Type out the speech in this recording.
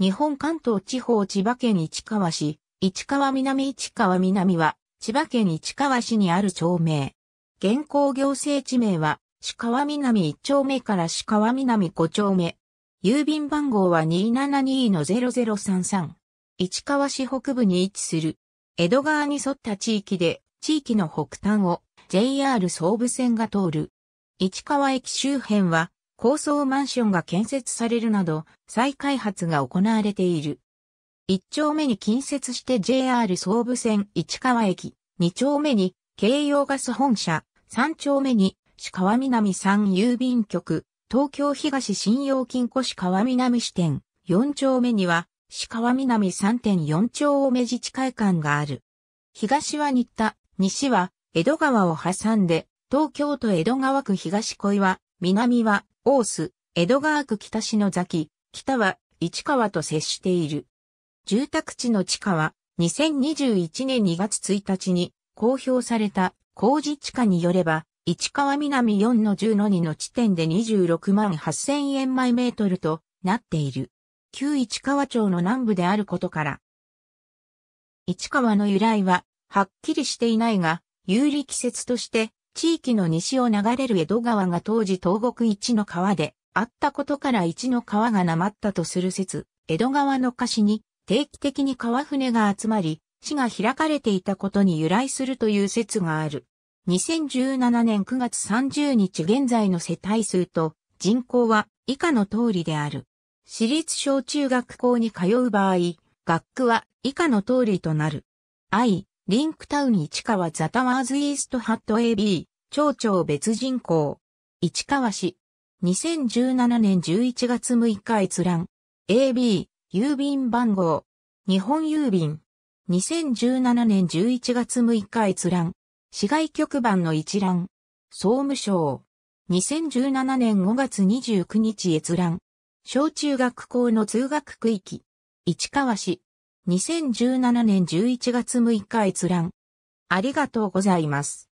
日本関東地方千葉県市川市、市川南市川南は、千葉県市川市にある町名。現行行政地名は、市川南1丁目から市川南5丁目。郵便番号は272-0033。市川市北部に位置する。江戸川に沿った地域で、地域の北端を JR 総武線が通る。市川駅周辺は高層マンションが建設されるなど、再開発が行われている。1丁目に近接して JR 総武線市川駅、2丁目に京葉ガス本社、3丁目に市川南三郵便局、東京東信用金庫市川南支店、4丁目には市川南3.4丁を目自治会館がある。東は新田、西は江戸川を挟んで、東京都江戸川区東小岩、南は、大須、江戸川区北篠崎、北は、市川と接している。住宅地の地下は、2021年2月1日に公表された工事地下によれば、市川南4の10の2の地点で26万8000円毎メートルとなっている。旧市川町の南部であることから。市川の由来は、はっきりしていないが、有利季節として、地域の西を流れる江戸川が当時東国一の川であったことから一の川がなまったとする説、江戸川の貸しに定期的に川船が集まり、市が開かれていたことに由来するという説がある。2017年9月30日現在の世帯数と人口は以下の通りである。私立小中学校に通う場合、学区は以下の通りとなる。リンクタウン市川ザタワーズイーストハット AB、町長別人口。市川市。2017年11月6日閲覧。AB、郵便番号。日本郵便。2017年11月6日閲覧。市外局番の一覧。総務省。2017年5月29日閲覧。小中学校の通学区域。市川市。2017年11月6日閲覧。ありがとうございます。